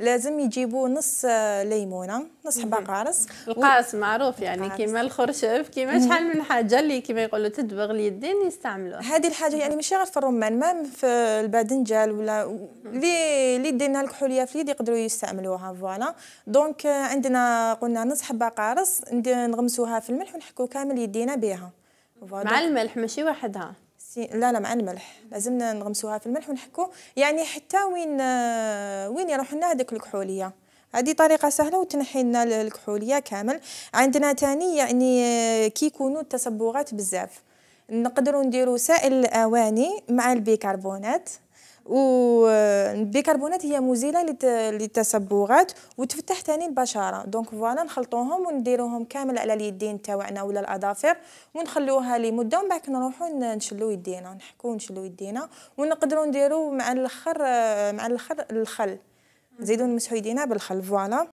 لازم يجيبوا نص آه، ليمونه نص حبه قارص القارص معروف يعني كيما الخرشف كيما شحال من حاجه اللي كيما يقولوا تدبغ اليدين يستعملوها هذه الحاجه يعني ماشي غير في الرمان مام في الباذنجان ولا اللي اللي دينا الكحوليه في اليد يقدروا يستعملوها فوالا دونك آه، عندنا قلنا نص حبه قارص نغمسوها في الملح ونحكوا كامل يدينا بها مع الملح ماشي وحدها سي... لا لا مع الملح لازمنا نغمسوها في الملح ونحكو يعني حتى وين آه، وين يروح لنا هذيك الكحوليه هذه طريقه سهله وتنحي لنا الكحوليه كامل عندنا تاني يعني آه، كي يكونوا التصبغات بزاف نقدروا نديروا سائل الاواني آه، مع البيكربونات و البيكربونات هي مزيله للتصبغات وتفتح ثاني البشره دونك فوالا نخلطوهم ونديروهم كامل على اليدين تاعنا ولا الاظافر ونخلوها لمده ومن بعد نروحو نشلو يدينا نحكو نشلو يدينا ونقدروا نديرو مع الاخر مع الاخر الخل نزيدو نمسحو يدينا بالخل فوالا